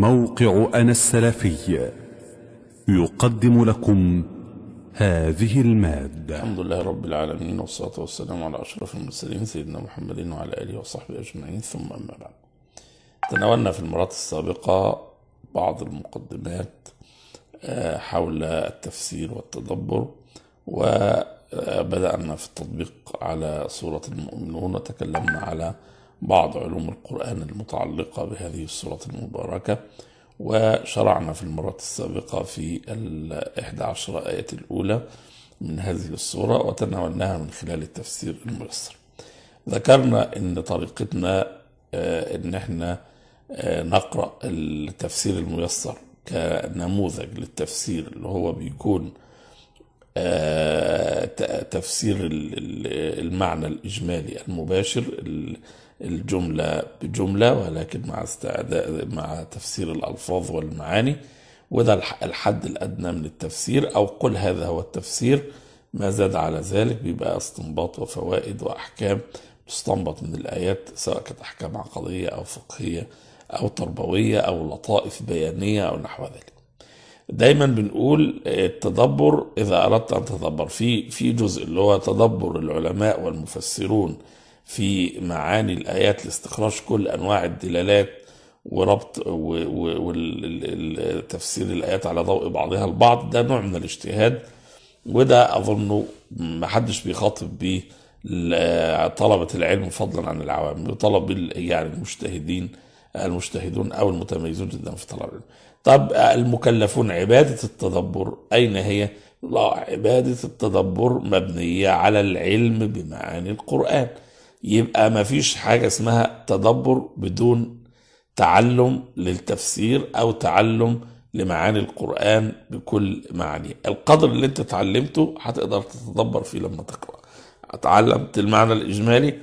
موقع أنا السلفي يقدم لكم هذه المادة الحمد لله رب العالمين والصلاة والسلام على أشرف المرسلين سيدنا محمد وعلى آله وصحبه أجمعين ثم أما بعد تناولنا في المرات السابقة بعض المقدمات آه، حول التفسير والتدبر وبدأنا في التطبيق على سورة المؤمنون وتكلمنا على بعض علوم القرآن المتعلقة بهذه السورة المباركة وشرعنا في المرات السابقة في الأحد عشر آية الأولى من هذه السورة وتناولناها من خلال التفسير الميسر ذكرنا أن طريقتنا آه، أن احنا آه، نقرأ التفسير الميسر كنموذج للتفسير اللي هو بيكون آه، تفسير المعنى الإجمالي المباشر الجملة بجملة ولكن مع استعداء مع تفسير الألفاظ والمعاني وده الحد الأدنى من التفسير أو قل هذا هو التفسير ما زاد على ذلك بيبقى استنباط وفوائد وأحكام تستنبط من الآيات سواء كانت أحكام عقلية أو فقهية أو تربوية أو لطائف بيانية أو نحو ذلك دايما بنقول آه، التدبر اذا اردت ان تتدبر في في جزء اللي هو تدبر العلماء والمفسرون في معاني الايات لاستخراج كل انواع الدلالات وربط وتفسير الايات على ضوء بعضها البعض ده نوع من الاجتهاد وده اظنه ما حدش بيخاطب بيه طلبة العلم فضلا عن العوام طلب يعني المجتهدين المجتهدون او المتميزون جدا في طلب العلم طب المكلفون عبادة التدبر أين هي؟ لا عبادة التدبر مبنية على العلم بمعاني القرآن يبقى ما فيش حاجة اسمها تدبر بدون تعلم للتفسير أو تعلم لمعاني القرآن بكل معانيه القدر اللي انت اتعلمته هتقدر تتدبر فيه لما تقرأ اتعلمت المعنى الإجمالي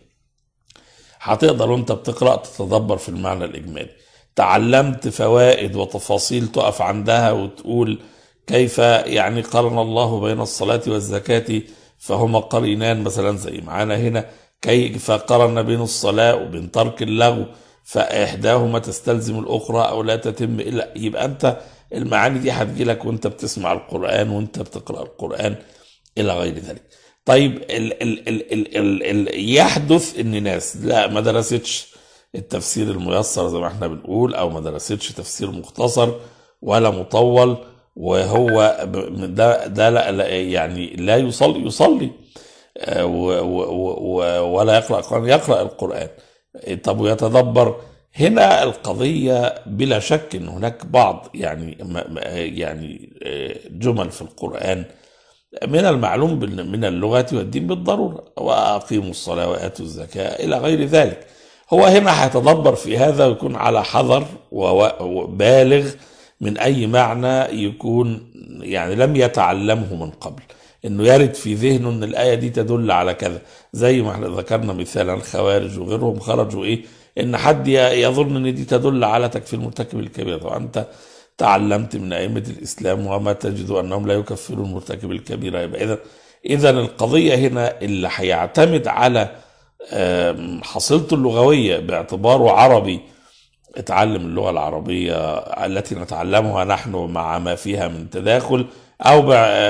هتقدر وانت بتقرأ تتدبر في المعنى الإجمالي تعلمت فوائد وتفاصيل تقف عندها وتقول كيف يعني قرن الله بين الصلاة والزكاة فهما قرينان مثلا زي معانا هنا كيف قرن بين الصلاة وبين ترك اللغو فإحداهما تستلزم الأخرى أو لا تتم إلا يبقى أنت المعاني دي هتجيلك وأنت بتسمع القرآن وأنت بتقرأ القرآن إلى غير ذلك طيب ال ال ال ال ال ال يحدث ان ناس لا ما درستش التفسير الميسر زي ما احنا بنقول او ما درستش تفسير مختصر ولا مطول وهو ده ده لا لا يعني لا يصلي يصلي آه، ولا يقرأ القرآن يقرأ القرآن إيه، طب ويتدبر هنا القضية بلا شك ان هناك بعض يعني يعني آه، جمل في القرآن من المعلوم من اللغة والدين بالضرورة وأقيموا الصلاة وآتوا الزكاة إلى غير ذلك هو هنا هيتدبر في هذا ويكون على حذر وبالغ من أي معنى يكون يعني لم يتعلمه من قبل انه يرد في ذهنه ان الايه دي تدل على كذا زي ما احنا ذكرنا مثال الخوارج وغيرهم خرجوا ايه ان حد يظن ان دي تدل على تكفير مرتكب الكبيره طبعا انت تعلمت من ائمه الاسلام وما تجد انهم لا يكفرون مرتكب الكبيره يبقى اذا اذا القضيه هنا اللي هيعتمد على حصلته اللغوية باعتباره عربي اتعلم اللغة العربية التي نتعلمها نحن مع ما فيها من تداخل أو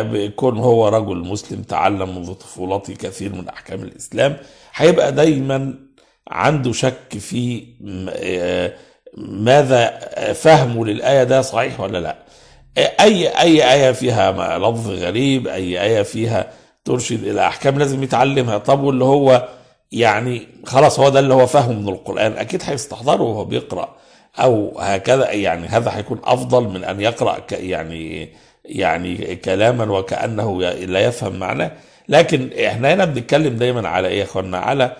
بيكون هو رجل مسلم تعلم منذ طفولته كثير من أحكام الإسلام هيبقى دايما عنده شك في آه، ماذا فهمه للآية ده صحيح ولا لا أي أي آية فيها لفظ غريب أي آية فيها ترشد إلى أحكام لازم يتعلمها طب واللي هو يعني خلاص هو ده اللي هو فاهمه من القرآن أكيد هيستحضره وهو بيقرأ أو هكذا يعني هذا هيكون أفضل من أن يقرأ يعني يعني كلاما وكأنه لا يفهم معناه لكن احنا هنا بنتكلم دايما على ايه يا اخوانا على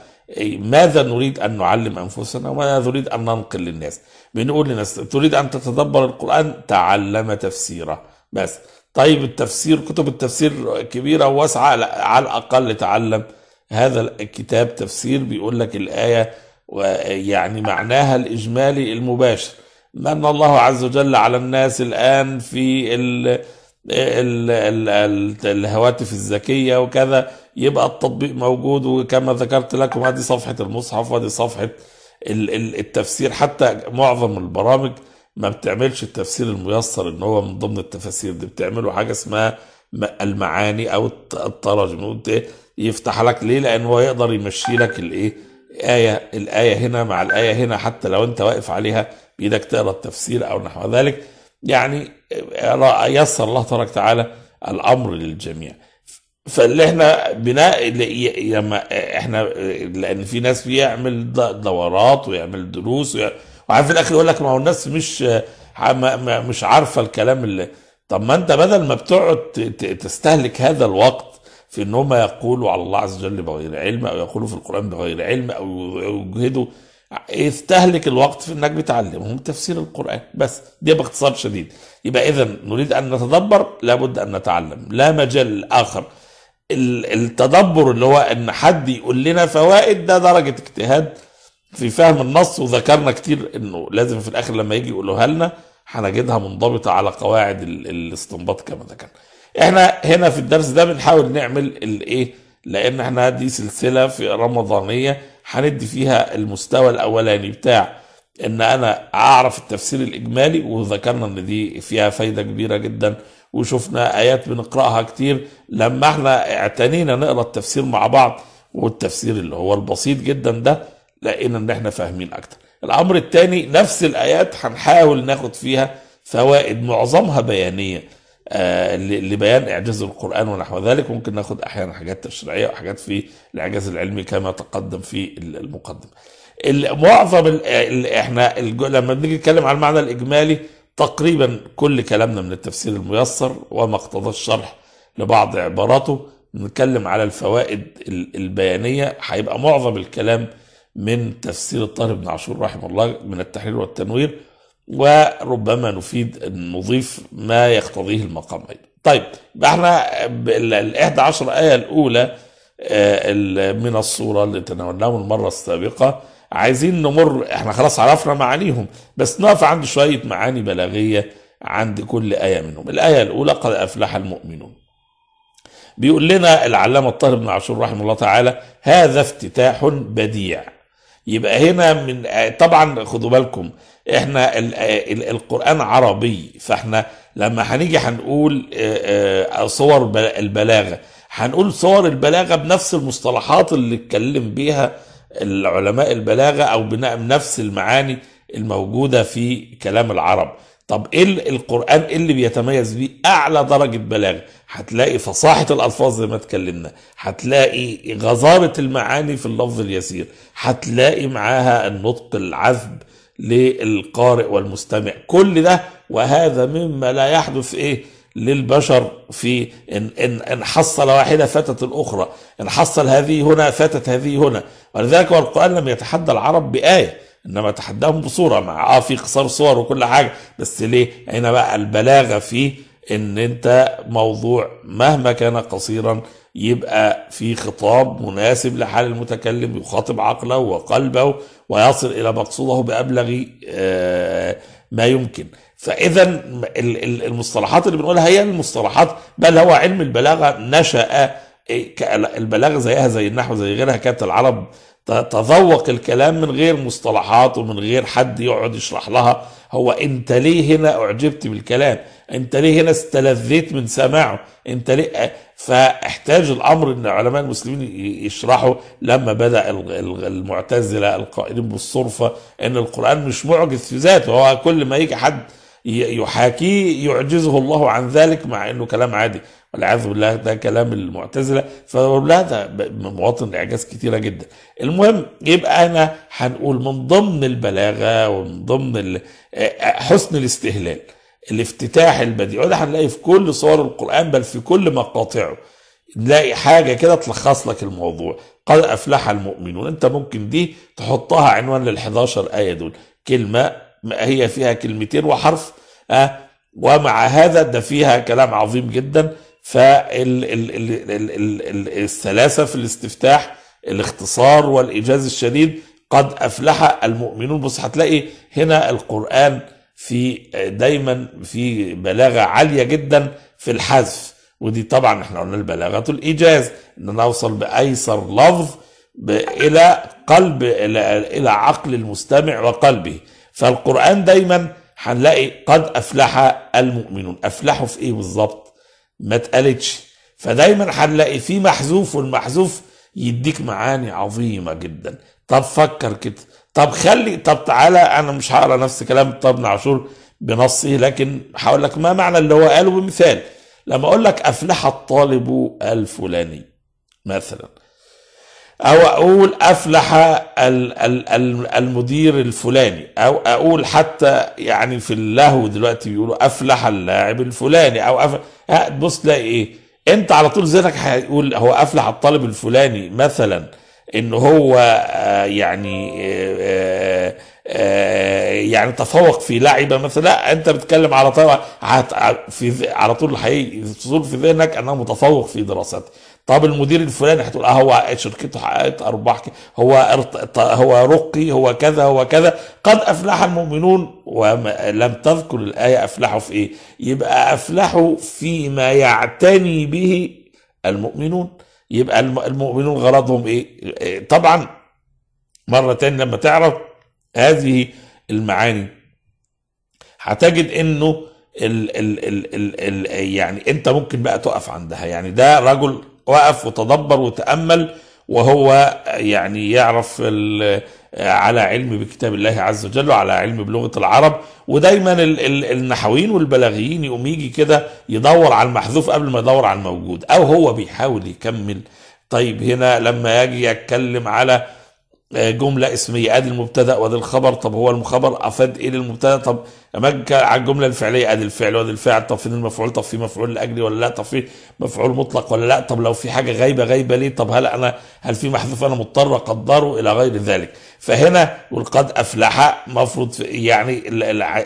ماذا نريد ان نعلم انفسنا وماذا نريد ان ننقل للناس بنقول للناس تريد ان تتدبر القران تعلم تفسيره بس طيب التفسير كتب التفسير كبيره وواسعه على الاقل تعلم هذا الكتاب تفسير بيقول لك الآية يعني معناها الإجمالي المباشر من الله عز وجل على الناس الآن في ال ال ال الهواتف الذكية وكذا يبقى التطبيق موجود وكما ذكرت لكم هذه صفحة المصحف وهذه صفحة التفسير حتى معظم البرامج ما بتعملش التفسير الميسر ان هو من ضمن التفاسير دي بتعمله حاجة اسمها المعاني او التراجم يفتح لك ليه لان هو يقدر يمشي لك الايه ايه الايه هنا مع الايه هنا حتى لو انت واقف عليها بايدك تقرا التفسير او نحو ذلك يعني آه، يسر الله تبارك وتعالى الامر للجميع فاللي احنا بناء لما احنا لان في ناس بيعمل دورات ويعمل دروس وعارف في الاخر يقول لك ما هو الناس مش آه، مش عارفه الكلام اللي طب ما انت بدل ما بتقعد تستهلك هذا الوقت في ان هم يقولوا على الله عز وجل بغير علم او يقولوا في القران بغير علم او يجهدوا استهلك الوقت في انك بتعلمهم تفسير القران بس دي باختصار شديد يبقى اذا نريد ان نتدبر لابد ان نتعلم لا مجال اخر التدبر اللي هو ان حد يقول لنا فوائد ده درجه اجتهاد في فهم النص وذكرنا كتير انه لازم في الاخر لما يجي يقولوها لنا هنجدها منضبطه على قواعد الاستنباط كما ذكرنا. احنا هنا في الدرس ده بنحاول نعمل الايه؟ لان احنا دي سلسله في رمضانيه هندي فيها المستوى الاولاني بتاع ان انا اعرف التفسير الاجمالي وذكرنا ان دي فيها فايده كبيره جدا وشفنا ايات بنقراها كتير لما احنا اعتنينا نقرا التفسير مع بعض والتفسير اللي هو البسيط جدا ده لقينا ان احنا فاهمين اكتر الامر الثاني نفس الايات هنحاول ناخد فيها فوائد معظمها بيانيه آه، لبيان اعجاز القران ونحو ذلك ممكن ناخد احيانا حاجات تشريعيه وحاجات في الاعجاز العلمي كما تقدم في المقدم معظم احنا لما بنيجي نتكلم عن المعنى الاجمالي تقريبا كل كلامنا من التفسير الميسر وما اقتضى الشرح لبعض عباراته نتكلم على الفوائد البيانيه هيبقى معظم الكلام من تفسير الطاهر بن عاشور رحمه الله من التحرير والتنوير وربما نفيد نضيف ما يقتضيه المقام أيضا طيب احنا ال 11 آية الأولى آه، من الصورة اللي تناولناها المرة السابقة عايزين نمر احنا خلاص عرفنا معانيهم بس نقف عند شوية معاني بلاغية عند كل آية منهم الآية الأولى قد أفلح المؤمنون بيقول لنا العلامة الطاهر بن عاشور رحمه الله تعالى هذا افتتاح بديع يبقى هنا من طبعا خدوا بالكم احنا القرآن عربي فاحنا لما هنيجي هنقول صور البلاغة هنقول صور البلاغة بنفس المصطلحات اللي اتكلم بيها العلماء البلاغة او بنفس المعاني الموجودة في كلام العرب طب ايه القران ايه اللي بيتميز بيه اعلى درجه بلاغه هتلاقي فصاحه الالفاظ زي ما اتكلمنا هتلاقي غزاره المعاني في اللفظ اليسير هتلاقي معاها النطق العذب للقارئ والمستمع كل ده وهذا مما لا يحدث ايه للبشر في إن, إن, إن حصل واحدة فاتت الأخرى إن حصل هذه هنا فاتت هذه هنا ولذلك القرآن لم يتحدى العرب بآية انما تحداهم بصوره مع اه في قصار صور وكل حاجه بس ليه؟ هنا بقى البلاغه فيه ان انت موضوع مهما كان قصيرا يبقى في خطاب مناسب لحال المتكلم يخاطب عقله وقلبه ويصل الى مقصوده بابلغ آه، ما يمكن فاذا المصطلحات اللي بنقولها هي المصطلحات بل هو علم البلاغه نشا إيه، البلاغه زيها زي النحو زي غيرها كانت العرب تذوق الكلام من غير مصطلحات ومن غير حد يقعد يشرح لها هو انت ليه هنا اعجبت بالكلام انت ليه هنا استلذيت من سماعه انت ليه فاحتاج الامر ان علماء المسلمين يشرحوا لما بدا المعتزله القائلين بالصرفه ان القران مش معجز في ذاته هو كل ما يجي حد يحاكيه يعجزه الله عن ذلك مع انه كلام عادي والعياذ بالله ده كلام المعتزله فلا ده مواطن إعجاز كتيره جدا المهم يبقى انا هنقول من ضمن البلاغه ومن ضمن آه، آه، حسن الاستهلال الافتتاح البديع وده هنلاقي في كل صور القران بل في كل مقاطعه نلاقي حاجه كده تلخص لك الموضوع قد افلح المؤمنون انت ممكن دي تحطها عنوان لل11 ايه دول كلمه هي فيها كلمتين وحرف أه ومع هذا ده فيها كلام عظيم جدا فالثلاثة في الاستفتاح الاختصار والإيجاز الشديد قد أفلح المؤمنون بص هتلاقي هنا القرآن في دايما في بلاغة عالية جدا في الحذف ودي طبعا احنا قلنا البلاغة الإيجاز ان نوصل بأيسر لفظ الى قلب الى عقل المستمع وقلبه فالقرآن دايما هنلاقي قد أفلح المؤمنون أفلحوا في إيه بالظبط ما اتقالتش فدايما هنلاقي في محذوف والمحذوف يديك معاني عظيمة جدا طب فكر كده طب خلي طب تعالى انا مش هقرا نفس كلام ابن عاشور بنصه لكن هقول لك ما معنى اللي هو قاله بمثال لما اقول لك افلح الطالب الفلاني مثلا او اقول افلح المدير الفلاني او اقول حتى يعني في اللهو دلوقتي بيقولوا افلح اللاعب الفلاني او أفلح تبص تلاقي ايه انت على طول ذهنك هيقول هو افلح الطالب الفلاني مثلا ان هو آه، يعني آه، آه، يعني تفوق في لعبه مثلا لا انت بتتكلم على طول على طول الحقيقي في ذهنك انه متفوق في دراسته طب المدير الفلاني هتقول اه هو شركته حققت ارباح هو هو رقي هو كذا هو كذا قد افلح المؤمنون ولم تذكر الايه افلحوا في ايه؟ يبقى افلحوا فيما يعتني به المؤمنون يبقى المؤمنون غرضهم ايه؟ طبعا مره ثانيه لما تعرف هذه المعاني هتجد انه الـ الـ الـ الـ يعني انت ممكن بقى تقف عندها يعني ده رجل وقف وتدبر وتأمل وهو يعني يعرف على علم بكتاب الله عز وجل وعلى علم بلغة العرب ودايما النحويين والبلاغيين يقوم يجي كده يدور على المحذوف قبل ما يدور على الموجود أو هو بيحاول يكمل طيب هنا لما يجي يتكلم على آه، جملة اسمية ادي المبتدا وادي الخبر طب هو المخبر افاد ايه للمبتدا طب امجد على الجملة الفعلية ادي الفعل وادي الفاعل طب فين المفعول طب في مفعول لاجلي ولا لا طب في مفعول مطلق ولا لا طب لو في حاجة غايبة غايبة ليه طب هل انا هل في محذوف انا مضطر اقدره الى غير ذلك فهنا يقول قد افلح مفروض يعني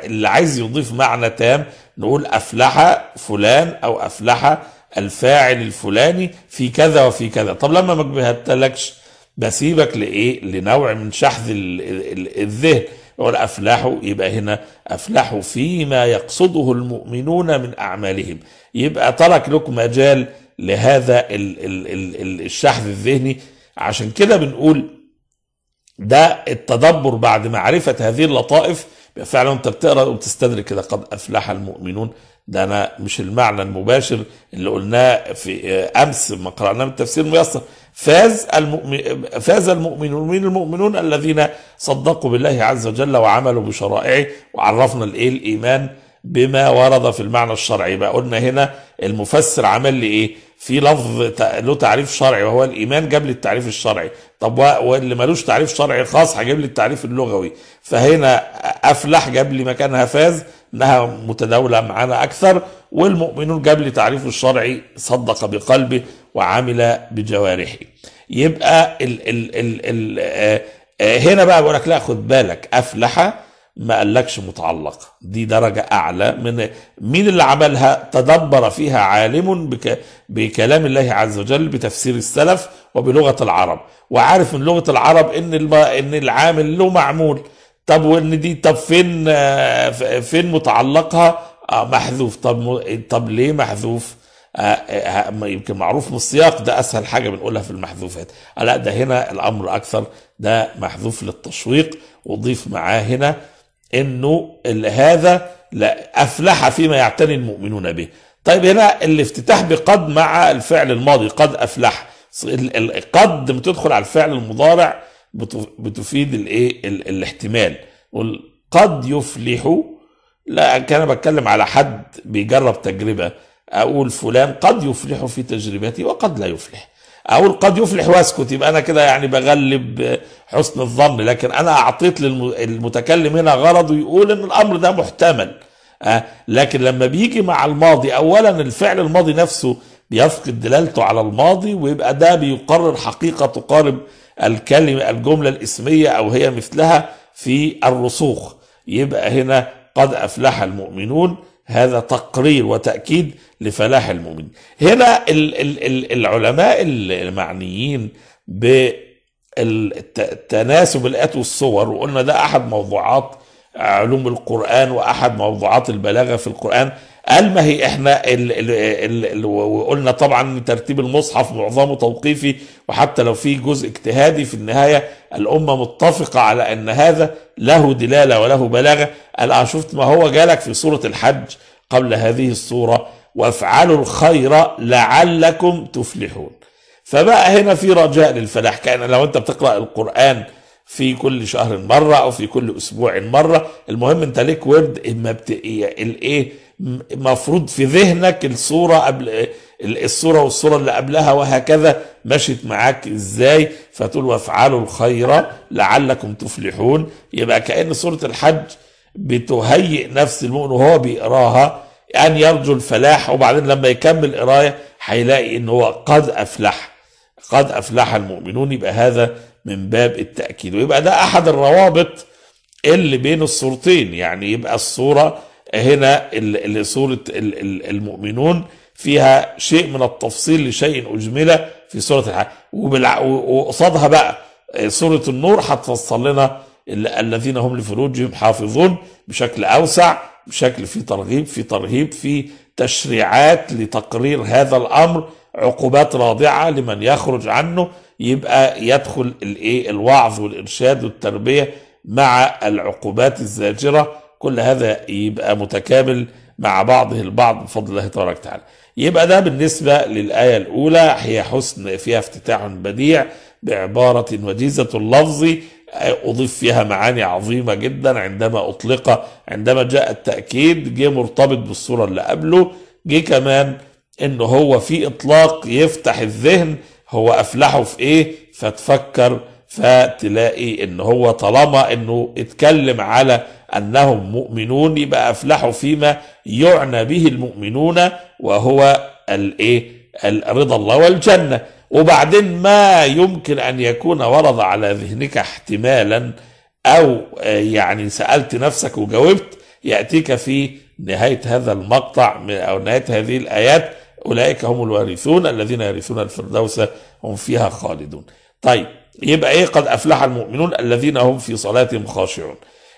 اللي عايز يضيف معنى تام نقول افلح فلان او افلح الفاعل الفلاني في كذا وفي كذا طب لما ما جبهتلكش بسيبك لايه لنوع من شحذ الذهن يقول افلحوا يبقى هنا افلحوا فيما يقصده المؤمنون من اعمالهم يبقى ترك لكم مجال لهذا الشحذ الذهني عشان كده بنقول ده التدبر بعد معرفه هذه اللطائف فعلا انت بتقرا وبتستدرك كده قد افلح المؤمنون ده انا مش المعنى المباشر اللي قلناه في آه، امس ما قراناه من التفسير الميسر فاز المؤمن فاز المؤمنون من المؤمنون الذين صدقوا بالله عز وجل وعملوا بشرائعه وعرفنا الايه الايمان بما ورد في المعنى الشرعي بقى قلنا هنا المفسر عمل لي ايه في لفظ له تعريف شرعي وهو الايمان جاب لي التعريف الشرعي طب واللي ملوش تعريف شرعي خاص هجيب لي التعريف اللغوي فهنا افلح جاب لي مكانها فاز انها متداوله معنا اكثر والمؤمنون جاب لي تعريفه الشرعي صدق بقلبه وعمل بجوارحه يبقى الـ الـ الـ الـ آه، آه، هنا بقى بقول لك لا خد بالك افلح ما قالكش متعلق دي درجة أعلى من مين اللي عملها تدبر فيها عالم بك بكلام الله عز وجل بتفسير السلف وبلغة العرب وعارف من لغة العرب إن إن العامل له معمول طب وان دي طب فين آه، فين متعلقها آه محذوف طب طب ليه محذوف آه, آه، يمكن معروف من السياق ده اسهل حاجه بنقولها في المحذوفات آه، لا ده هنا الامر اكثر ده محذوف للتشويق وضيف معاه هنا انه هذا لا افلح فيما يعتني المؤمنون به طيب هنا الافتتاح بقد مع الفعل الماضي قد افلح قد بتدخل على الفعل المضارع بتفيد الايه الاحتمال قد يفلح لا كان بتكلم على حد بيجرب تجربه اقول فلان قد يفلح في تجربتي وقد لا يفلح اقول قد يفلح واسكت يبقى انا كده يعني بغلب حسن الظن لكن انا اعطيت للمتكلم هنا غرضه يقول ان الامر ده محتمل آه، لكن لما بيجي مع الماضي اولا الفعل الماضي نفسه يفقد دلالته على الماضي ويبقى ده بيقرر حقيقة تقارب الكلمة الجملة الاسمية أو هي مثلها في الرسوخ يبقى هنا قد أفلح المؤمنون هذا تقرير وتأكيد لفلاح المؤمنين هنا العلماء المعنيين بالتناسب الآيات والصور وقلنا ده أحد موضوعات علوم القرآن وأحد موضوعات البلاغة في القرآن قال ما هي احنا ال ال ال الـ وقلنا طبعا ترتيب المصحف معظمه توقيفي وحتى لو في جزء اجتهادي في النهايه الامه متفقه على ان هذا له دلاله وله بلاغه قال شفت ما هو جالك في سوره الحج قبل هذه السوره وافعلوا الخير لعلكم تفلحون فبقى هنا في رجاء للفلاح كان لو انت بتقرا القران في كل شهر مره او في كل اسبوع مره المهم انت ليك ورد اما بت... إيه، الايه مفروض في ذهنك الصورة قبل الصورة والصورة اللي قبلها وهكذا مشيت معاك ازاي فتقول وافعلوا الخير لعلكم تفلحون يبقى كأن سورة الحج بتهيئ نفس المؤمن وهو بيقراها أن يرجو الفلاح وبعدين لما يكمل قراية هيلاقي إن هو قد أفلح قد أفلح المؤمنون يبقى هذا من باب التأكيد ويبقى ده أحد الروابط اللي بين الصورتين يعني يبقى الصورة هنا سورة المؤمنون فيها شيء من التفصيل لشيء أجمل في سورة الحج وقصادها بقى سورة النور هتفصل لنا الذين هم لفروجهم حافظون بشكل أوسع بشكل في ترغيب في ترهيب في تشريعات لتقرير هذا الأمر عقوبات راضعة لمن يخرج عنه يبقى يدخل الايه الوعظ والإرشاد والتربية مع العقوبات الزاجرة كل هذا يبقى متكامل مع بعضه البعض بفضل الله تبارك وتعالى يبقى ده بالنسبة للآية الأولى هي حسن فيها افتتاح بديع بعبارة وجيزة اللفظ أضيف فيها معاني عظيمة جدا عندما أطلق عندما جاء التأكيد جه مرتبط بالصورة اللي قبله جه كمان إن هو في إطلاق يفتح الذهن هو أفلحه في إيه فتفكر فتلاقي ان هو طالما انه اتكلم على انهم مؤمنون يبقى افلحوا فيما يعنى به المؤمنون وهو الايه رضا الله والجنه وبعدين ما يمكن ان يكون ورد على ذهنك احتمالا او يعني سالت نفسك وجاوبت ياتيك في نهايه هذا المقطع او نهايه هذه الايات اولئك هم الوارثون الذين يرثون الفردوس هم فيها خالدون طيب يبقى ايه قد افلح المؤمنون الذين هم في صلاتهم خاشعون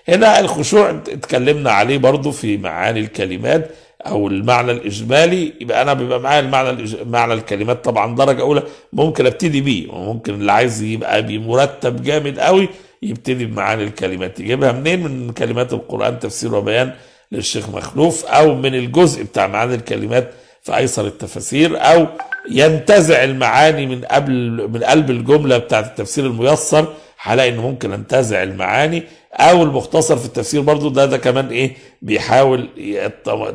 هنا الخشوع اتكلمنا عليه برضو في معاني الكلمات او المعنى الاجمالي يبقى انا بيبقى معايا المعنى معنى الكلمات طبعا درجه اولى ممكن ابتدي بيه وممكن اللي عايز يبقى بمرتب جامد قوي يبتدي بمعاني الكلمات يجيبها منين من كلمات القران تفسير وبيان للشيخ مخلوف او من الجزء بتاع معاني الكلمات في ايسر التفاسير او ينتزع المعاني من قبل من قلب الجمله بتاعت التفسير الميسر هلاقي ان ممكن انتزع المعاني او المختصر في التفسير برضو ده ده كمان ايه بيحاول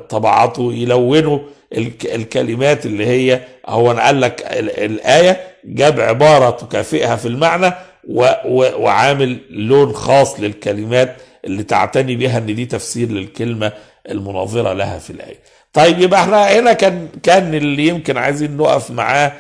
طبعاته يلونه الكلمات اللي هي هو انا قال لك الايه جاب عباره تكافئها في المعنى وعامل لون خاص للكلمات اللي تعتني بها ان دي تفسير للكلمه المناظره لها في الايه. طيب يبقى احنا هنا كان كان اللي يمكن عايزين نقف معاه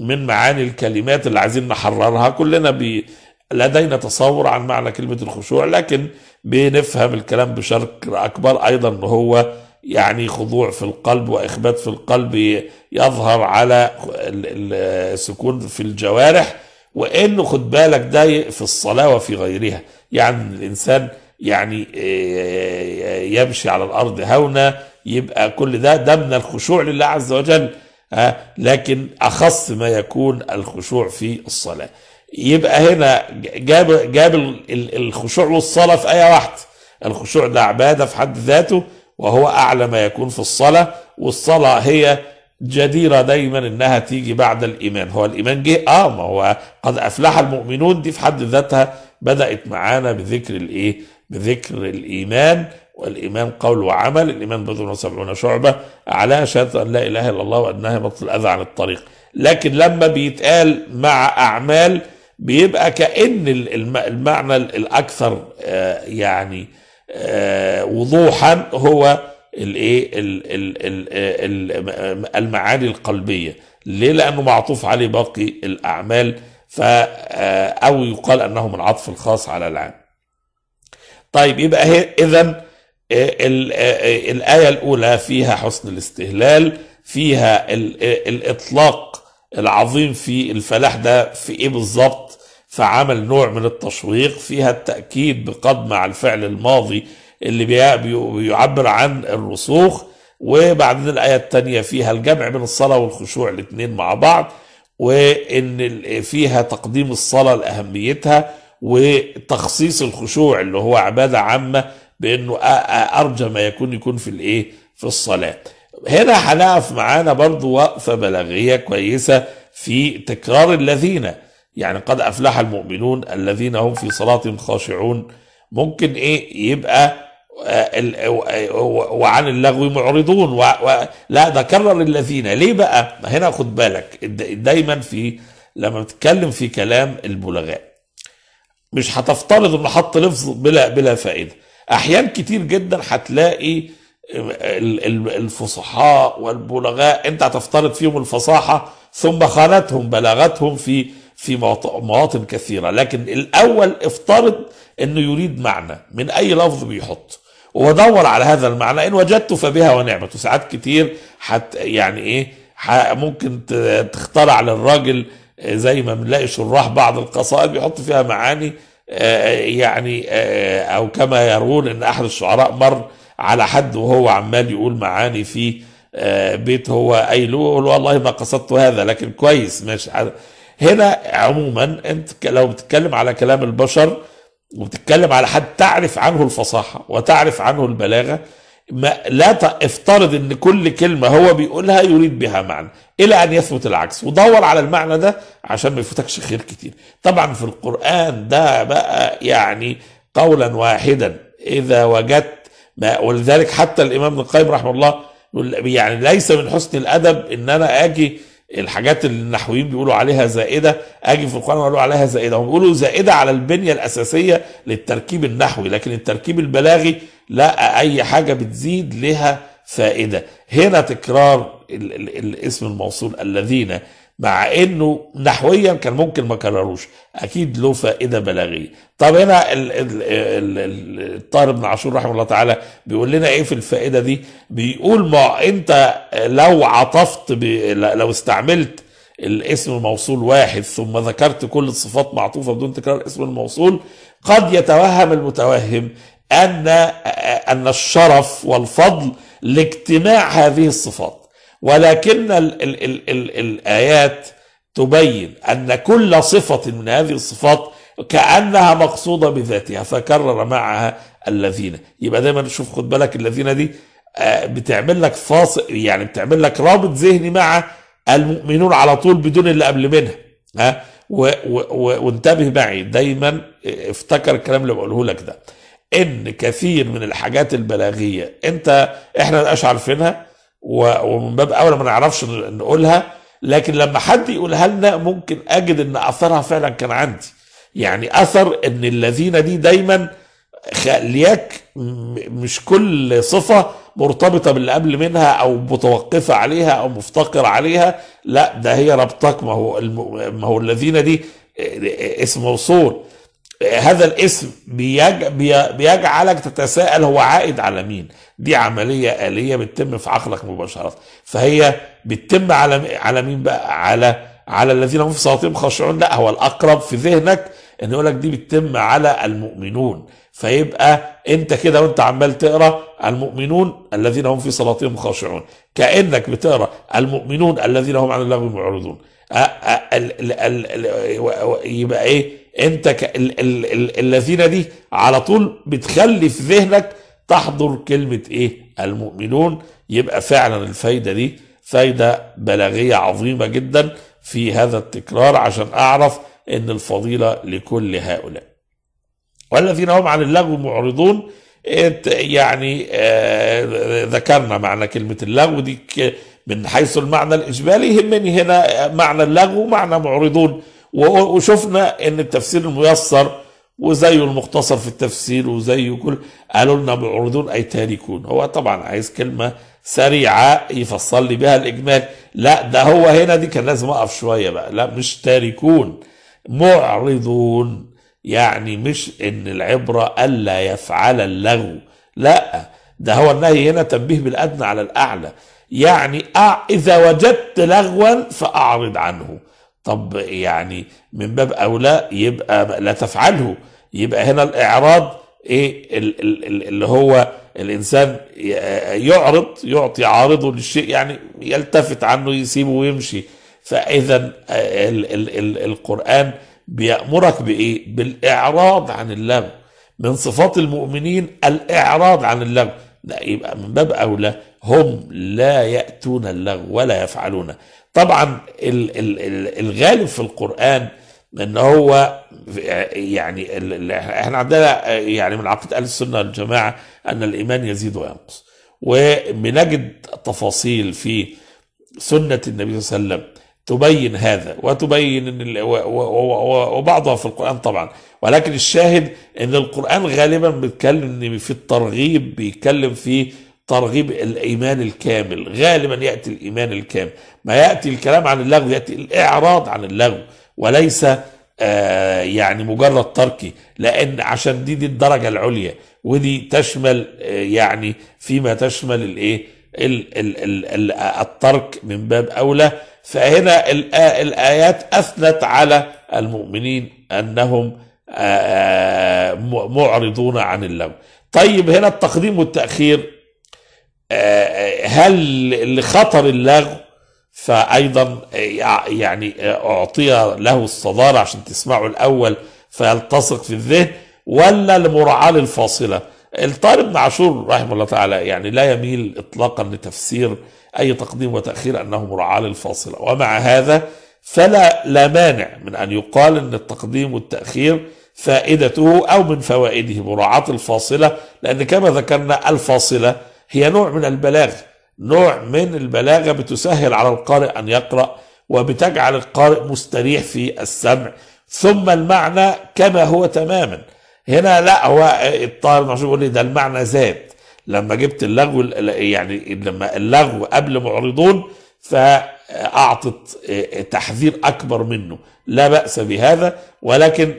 من معاني الكلمات اللي عايزين نحررها كلنا بي لدينا تصور عن معنى كلمه الخشوع لكن بنفهم الكلام بشكل اكبر ايضا ان هو يعني خضوع في القلب واخبات في القلب يظهر على السكون في الجوارح وانه خد بالك ده في الصلاه وفي غيرها يعني الانسان يعني آه، آه، يمشي على الارض هونا يبقى كل ده ده من الخشوع لله عز وجل لكن اخص ما يكون الخشوع في الصلاه يبقى هنا جاب جاب الخشوع والصلاه في ايه واحده الخشوع ده عباده في حد ذاته وهو اعلى ما يكون في الصلاه والصلاه هي جديرة دايما انها تيجي بعد الايمان هو الايمان جه اه ما هو قد افلح المؤمنون دي في حد ذاتها بدأت معانا بذكر الايه بذكر الإيمان والإيمان قول وعمل الإيمان بذل وسبعون شعبة على شهادة أن لا إله إلا الله وأنها بطل الأذى عن الطريق لكن لما بيتقال مع أعمال بيبقى كأن المعنى الأكثر آه، يعني آه، وضوحا هو الايه آه، المعاني القلبيه ليه لانه معطوف عليه باقي الاعمال ف او يقال انه من عطف الخاص على العام طيب يبقى هي اذا آه، آه، آه، الايه الاولى فيها حسن الاستهلال فيها الاطلاق العظيم في الفلاح ده في ايه بالظبط فعمل نوع من التشويق فيها التاكيد بقد مع الفعل الماضي اللي بيعبر عن الرسوخ وبعدين الآية الثانية فيها الجمع بين الصلاة والخشوع الاثنين مع بعض وإن فيها تقديم الصلاة لأهميتها وتخصيص الخشوع اللي هو عبادة عامة بأنه أرجى ما يكون يكون في الإيه في الصلاة هنا هنقف معانا برضو وقفة بلاغية كويسة في تكرار الذين يعني قد أفلح المؤمنون الذين هم في صلاة خاشعون ممكن إيه يبقى آه، وعن اللغو معرضون و... و... لا ده كرر الذين ليه بقى هنا خد بالك دايما في لما بتتكلم في كلام البلغاء مش هتفترض انه حط لفظ بلا بلا فائده احيان كتير جدا هتلاقي الفصحاء والبلغاء انت هتفترض فيهم الفصاحه ثم خانتهم بلاغتهم في في مواطن كثيره لكن الاول افترض انه يريد معنى من اي لفظ بيحطه ودور على هذا المعنى ان وجدته فبها ونعمته ساعات كتير حت يعني ايه ممكن تخترع للراجل زي ما بنلاقي شراح بعض القصائد بيحط فيها معاني آه، يعني آه، او كما يرون ان احد الشعراء مر على حد وهو عمال يقول معاني في آه، بيت هو قايله يقول والله ما قصدت هذا لكن كويس ماشي هنا عموما انت لو بتتكلم على كلام البشر وبتتكلم على حد تعرف عنه الفصاحه وتعرف عنه البلاغه ما لا افترض ان كل كلمه هو بيقولها يريد بها معنى الى ان يثبت العكس ودور على المعنى ده عشان ما يفوتكش خير كتير طبعا في القران ده بقى يعني قولا واحدا اذا وجدت ما ولذلك حتى الامام ابن القيم رحمه الله يعني ليس من حسن الادب ان انا اجي الحاجات اللي النحويين بيقولوا عليها زائده اجي في القران واقول عليها زائده هم بيقولوا زائده على البنيه الاساسيه للتركيب النحوي لكن التركيب البلاغي لا اي حاجه بتزيد لها فائده هنا تكرار الاسم الموصول الذين مع انه نحويا كان ممكن ما كرروش اكيد له فائده بلاغيه طب هنا الطاهر بن عاشور رحمه الله تعالى بيقول لنا ايه في الفائده دي بيقول ما انت لو عطفت لو استعملت الاسم الموصول واحد ثم ذكرت كل الصفات معطوفه بدون تكرار اسم الموصول قد يتوهم المتوهم ان ان الشرف والفضل لاجتماع هذه الصفات ولكن الـ الـ الـ الـ الايات تبين ان كل صفه من هذه الصفات كانها مقصوده بذاتها فكرر معها الذين يبقى دايما شوف خد بالك الذين دي آه، بتعمل لك فاصل يعني بتعمل لك رابط ذهني مع المؤمنون على طول بدون اللي قبل منها ها وانتبه معي دايما افتكر الكلام اللي بقوله لك ده ان كثير من الحاجات البلاغيه انت احنا مبقاش عارفينها ومن باب اولى ما نعرفش نقولها لكن لما حد يقولها لنا ممكن اجد ان اثرها فعلا كان عندي يعني اثر ان الذين دي دايما خلياك مش كل صفه مرتبطه باللي قبل منها او متوقفه عليها او مفتقر عليها لا ده هي ربطك ما هو ما هو الذين دي آه، آه، آه، اسم موصول هذا الاسم بيج... بيجعلك تتساءل هو عائد على مين دي عملية آلية بتتم في عقلك مباشرة فهي بتتم على على مين بقى على على الذين هم في صلاتهم خاشعون لا هو الأقرب في ذهنك ان يقول لك دي بتتم على المؤمنون فيبقى انت كده وانت عمال تقرا المؤمنون الذين هم في صلاتهم خاشعون كانك بتقرا المؤمنون الذين هم عن اللغو معرضون يبقى ايه انت ك... ال... ال... ال... الذين دي على طول بتخلي في ذهنك تحضر كلمة ايه المؤمنون يبقى فعلا الفايدة دي فايدة بلاغية عظيمة جدا في هذا التكرار عشان اعرف ان الفضيلة لكل هؤلاء والذين هم عن اللغو معرضون يعني آه، ذكرنا معنى كلمة اللغو دي من حيث المعنى الإجمالي يهمني هنا معنى اللغو ومعنى معرضون وشفنا ان التفسير الميسر وزيه المختصر في التفسير وزيه كل قالوا لنا معرضون اي تاركون هو طبعا عايز كلمه سريعه يفصل لي بها الاجمال لا ده هو هنا دي كان لازم اقف شويه بقى لا مش تاركون معرضون يعني مش ان العبره الا يفعل اللغو لا ده هو النهي هنا تنبيه بالادنى على الاعلى يعني اذا وجدت لغوا فاعرض عنه طب يعني من باب اولى يبقى لا تفعله يبقى هنا الاعراض ايه اللي هو الانسان يعرض يعطي عارضه للشيء يعني يلتفت عنه يسيبه ويمشي فاذا القران بيامرك بايه بالاعراض عن اللغو من صفات المؤمنين الاعراض عن اللغو لا يبقى من باب اولى هم لا ياتون اللغو ولا يفعلونه طبعا الغالب في القرآن ان هو يعني احنا عندنا يعني من عقيده اهل السنه والجماعه ان الايمان يزيد وينقص وبنجد تفاصيل في سنه النبي صلى الله عليه وسلم تبين هذا وتبين ان وبعضها في القران طبعا ولكن الشاهد ان القران غالبا بيتكلم في الترغيب بيتكلم في ترغيب الايمان الكامل غالبا ياتي الايمان الكامل ما ياتي الكلام عن اللغو ياتي الاعراض عن اللغو وليس آه يعني مجرد تركي لان عشان دي دي الدرجه العليا ودي تشمل آه يعني فيما تشمل الايه الترك من باب اولى فهنا الايات اثنت على المؤمنين انهم آه, آه، معرضون عن اللغو طيب هنا التقديم والتاخير هل لخطر اللغو فأيضا يعني أعطي له الصدارة عشان تسمعه الأول فيلتصق في الذهن ولا لمراعاة للفاصلة الطالب بن عاشور رحمه الله تعالى يعني لا يميل إطلاقا لتفسير أي تقديم وتأخير أنه مراعاة للفاصلة ومع هذا فلا لا مانع من أن يقال أن التقديم والتأخير فائدته أو من فوائده مراعاة الفاصلة لأن كما ذكرنا الفاصلة هي نوع من البلاغه نوع من البلاغه بتسهل على القارئ ان يقرا وبتجعل القارئ مستريح في السمع ثم المعنى كما هو تماما هنا لا هو الطاهر المعشوق يقول لي ده المعنى زاد لما جبت اللغو يعني لما اللغو قبل معرضون فأعطت تحذير أكبر منه لا بأس بهذا ولكن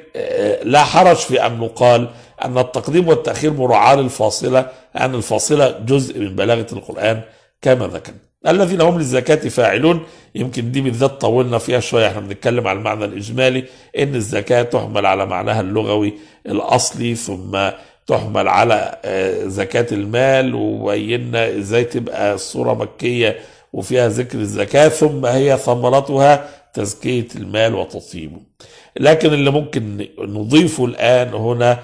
لا حرج في أن نقال أن التقديم والتأخير مراعاة للفاصلة أن الفاصلة جزء من بلاغة القرآن كما ذكرنا الذين هم للزكاة فاعلون يمكن دي بالذات طولنا فيها شوية احنا بنتكلم على المعنى الإجمالي إن الزكاة تحمل على معناها اللغوي الأصلي ثم تحمل على آه، زكاة المال وبينا ازاي تبقى الصورة مكية وفيها ذكر الزكاة ثم هي ثمرتها تزكية المال وتطيبه لكن اللي ممكن نضيفه الآن هنا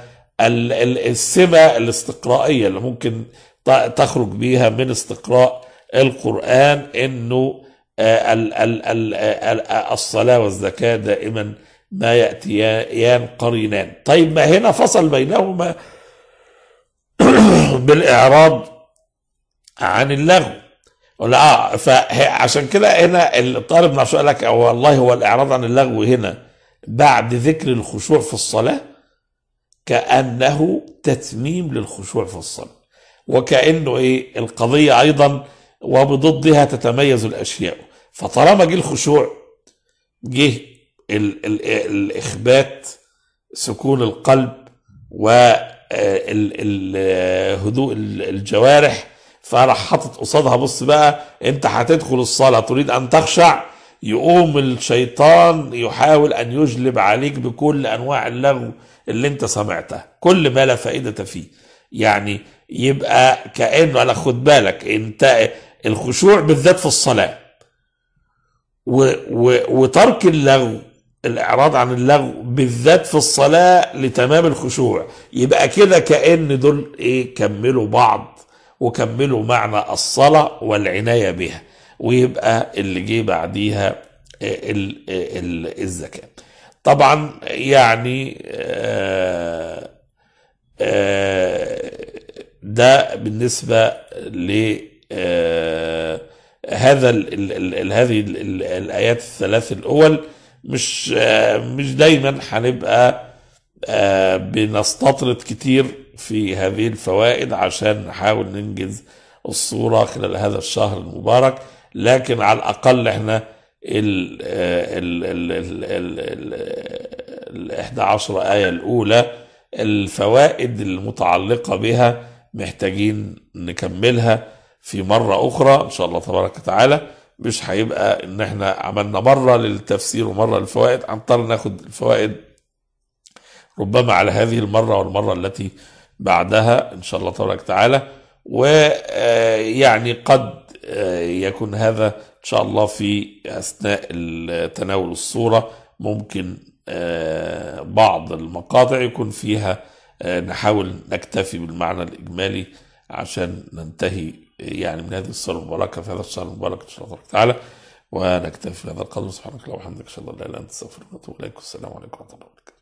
السمة الاستقرائية اللي ممكن تخرج بيها من استقراء القرآن انه آه، الصلاة والزكاة دائما ما يأتيان قرينان طيب ما هنا فصل بينهما بالإعراض عن اللغو آه فعشان كده هنا الطالب نفسه قال لك والله هو الإعراض عن اللغو هنا بعد ذكر الخشوع في الصلاة كأنه تتميم للخشوع في الصلاة وكأنه إيه القضية أيضا وبضدها تتميز الأشياء فطالما جه الخشوع جه ال ال الإخبات سكون القلب وهدوء آه، الجوارح فراح حاطط قصادها بص بقى انت هتدخل الصلاه تريد ان تخشع يقوم الشيطان يحاول أن يجلب عليك بكل أنواع اللغو اللي أنت سمعتها كل ما لا فائدة فيه يعني يبقى كأنه أنا خد بالك أنت الخشوع بالذات في الصلاة و و وترك اللغو الإعراض عن اللغو بالذات في الصلاة لتمام الخشوع يبقى كده كأن دول إيه كملوا بعض وكملوا معنى الصلاة والعناية بها ويبقى اللي جه بعديها آه، آه، الزكاة طبعا يعني آه، ده بالنسبة ل هذا هذه الآيات الثلاث الأول مش مش دايما هنبقى بنستطرد كتير في هذه الفوائد عشان نحاول ننجز الصورة خلال هذا الشهر المبارك لكن على الاقل احنا ال ال ال ال ال ال ال 11 آية الأولى الفوائد المتعلقة بها محتاجين نكملها في مرة أخرى إن شاء الله تبارك وتعالى مش هيبقى إن إحنا عملنا مرة للتفسير ومرة للفوائد هنضطر ناخد الفوائد ربما على هذه المرة والمرة التي بعدها إن شاء الله تبارك وتعالى ويعني قد آه، يكون هذا إن شاء الله في أثناء تناول الصورة ممكن آه، بعض المقاطع يكون فيها آه، نحاول نكتفي بالمعنى الإجمالي عشان ننتهي يعني من هذه الصورة المباركة في هذا الشهر المبارك إن شاء الله تعالى ونكتفي بهذا القدر سبحانك اللهم وبحمدك أشهد أن لا إله إلا أنت أستغفرك وأتوب إليك والسلام عليكم ورحمة الله وبركاته